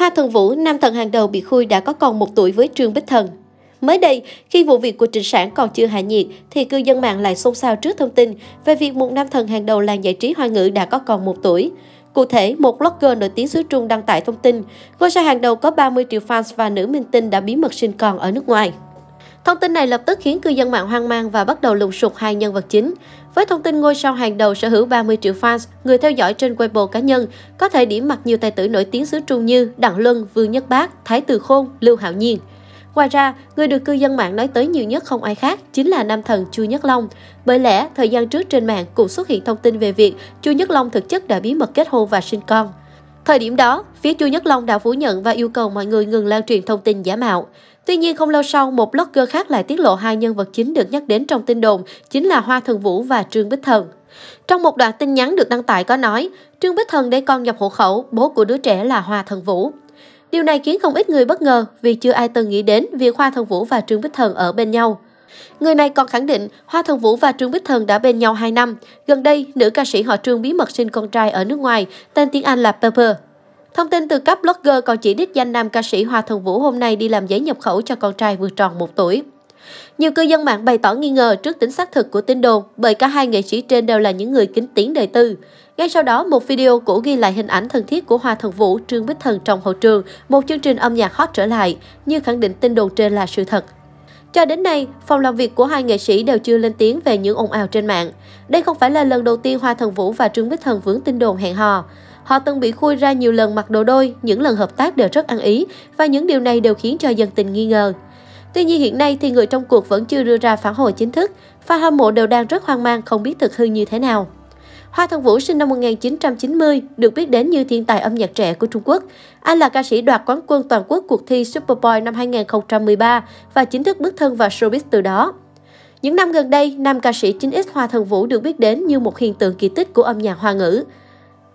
Hoa Thần Vũ, nam thần hàng đầu bị khui đã có con một tuổi với Trương Bích Thần. Mới đây, khi vụ việc của Trịnh Sản còn chưa hạ nhiệt, thì cư dân mạng lại xôn xao trước thông tin về việc một nam thần hàng đầu làng giải trí hoa ngữ đã có con một tuổi. Cụ thể, một blogger nổi tiếng xứ Trung đăng tải thông tin, ngôi sao hàng đầu có 30 triệu fans và nữ minh tinh đã bí mật sinh con ở nước ngoài. Thông tin này lập tức khiến cư dân mạng hoang mang và bắt đầu lùng sục hai nhân vật chính. Với thông tin ngôi sao hàng đầu sở hữu 30 triệu fans, người theo dõi trên Weibo cá nhân có thể điểm mặt nhiều tài tử nổi tiếng xứ Trung như Đặng Luân, Vương Nhất Bác, Thái Từ Khôn, Lưu Hạo Nhiên. Ngoài ra, người được cư dân mạng nói tới nhiều nhất không ai khác chính là nam thần Chu Nhất Long. Bởi lẽ, thời gian trước trên mạng cũng xuất hiện thông tin về việc Chu Nhất Long thực chất đã bí mật kết hôn và sinh con. Thời điểm đó, phía Chu Nhất Long đã phủ nhận và yêu cầu mọi người ngừng lan truyền thông tin giả mạo. Tuy nhiên không lâu sau, một blogger khác lại tiết lộ hai nhân vật chính được nhắc đến trong tin đồn chính là Hoa Thần Vũ và Trương Bích Thần. Trong một đoạn tin nhắn được đăng tải có nói, Trương Bích Thần để con nhập hộ khẩu, bố của đứa trẻ là Hoa Thần Vũ. Điều này khiến không ít người bất ngờ vì chưa ai từng nghĩ đến việc Hoa Thần Vũ và Trương Bích Thần ở bên nhau. Người này còn khẳng định Hoa Thần Vũ và Trương Bích Thần đã bên nhau 2 năm. Gần đây, nữ ca sĩ họ Trương bí mật sinh con trai ở nước ngoài, tên tiếng Anh là Pepper. Thông tin từ cấp blogger còn chỉ đích danh nam ca sĩ Hoa Thần Vũ hôm nay đi làm giấy nhập khẩu cho con trai vừa tròn 1 tuổi. Nhiều cư dân mạng bày tỏ nghi ngờ trước tính xác thực của tin đồn bởi cả hai nghệ sĩ trên đều là những người kính tiếng đời tư. Ngay sau đó, một video cũ ghi lại hình ảnh thân thiết của Hoa Thần Vũ, Trương Bích Thần trong hậu trường, một chương trình âm nhạc hot trở lại, như khẳng định tin đồn trên là sự thật. Cho đến nay, phòng làm việc của hai nghệ sĩ đều chưa lên tiếng về những ồn ào trên mạng. Đây không phải là lần đầu tiên Hoa Thần Vũ và Trương Bích Thần vướng tin đồn hẹn hò. Họ từng bị khui ra nhiều lần mặc đồ đôi, những lần hợp tác đều rất ăn ý và những điều này đều khiến cho dân tình nghi ngờ. Tuy nhiên hiện nay thì người trong cuộc vẫn chưa đưa ra phản hồi chính thức, fan hâm mộ đều đang rất hoang mang không biết thực hư như thế nào. Hoa Thần Vũ sinh năm 1990, được biết đến như thiên tài âm nhạc trẻ của Trung Quốc. Anh là ca sĩ đoạt quán quân toàn quốc cuộc thi Superboy năm 2013 và chính thức bước thân vào showbiz từ đó. Những năm gần đây, nam ca sĩ 9X Hoa Thần Vũ được biết đến như một hiện tượng kỳ tích của âm nhạc hoa ngữ.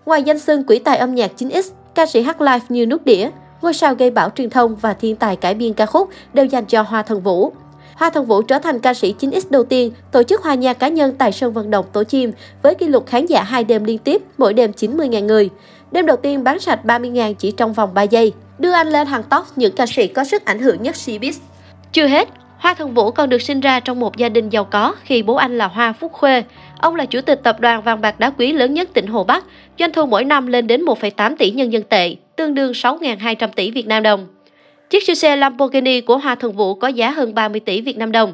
Ngoài danh xưng quỷ tài âm nhạc 9X, ca sĩ hát live như nút đĩa, ngôi sao gây bão truyền thông và thiên tài cải biên ca khúc đều dành cho Hoa Thần Vũ. Hoa Thần Vũ trở thành ca sĩ 9X đầu tiên tổ chức hòa nhạc cá nhân tại sân vận động Tổ Chim với kỷ lục khán giả hai đêm liên tiếp, mỗi đêm 90.000 người. Đêm đầu tiên bán sạch 30.000 chỉ trong vòng 3 giây, đưa anh lên hàng top những ca sĩ có sức ảnh hưởng nhất showbiz. Chưa hết, Hoa Thần Vũ còn được sinh ra trong một gia đình giàu có khi bố anh là Hoa Phúc Khuê. Ông là chủ tịch tập đoàn vàng bạc đá quý lớn nhất tỉnh Hồ Bắc, doanh thu mỗi năm lên đến 1,8 tỷ nhân dân tệ, tương đương 6.200 tỷ Việt Nam đồng. Chiếc siêu xe Lamborghini của Hoa Thần Vũ có giá hơn 30 tỷ Việt Nam đồng.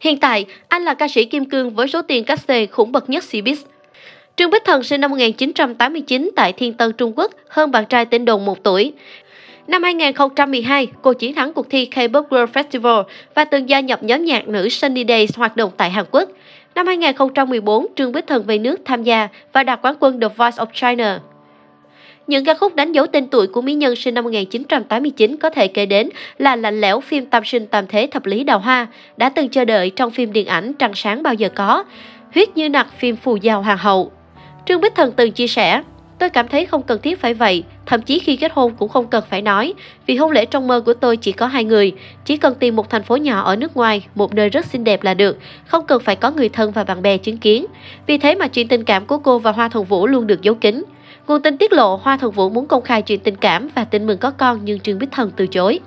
Hiện tại, anh là ca sĩ kim cương với số tiền cash khủng bậc nhất Cbiz. Trương Bích Thần sinh năm 1989 tại Thiên Tân, Trung Quốc, hơn bạn trai tên Đồn 1 tuổi. Năm 2012, cô chiến thắng cuộc thi K-pop World Festival và từng gia nhập nhóm nhạc nữ Sunny Days hoạt động tại Hàn Quốc. Năm 2014, Trương Bích Thần về nước tham gia và đạt quán quân The Voice of China. Những ca khúc đánh dấu tên tuổi của mỹ nhân sinh năm 1989 có thể kể đến là Lạnh lẽo phim Tam sinh tam thế thập lý đào hoa, đã từng chờ đợi trong phim điện ảnh Trăng sáng bao giờ có, Huyết như nặc phim Phù giao hoàng hậu. Trương Bích Thần từng chia sẻ, Tôi cảm thấy không cần thiết phải vậy, thậm chí khi kết hôn cũng không cần phải nói, vì hôn lễ trong mơ của tôi chỉ có hai người, chỉ cần tìm một thành phố nhỏ ở nước ngoài, một nơi rất xinh đẹp là được, không cần phải có người thân và bạn bè chứng kiến. Vì thế mà chuyện tình cảm của cô và Hoa Thuần Vũ luôn được giấu kín. Nguồn tin tiết lộ Hoa Thuần Vũ muốn công khai chuyện tình cảm và tin mừng có con nhưng Trương Bích Thần từ chối.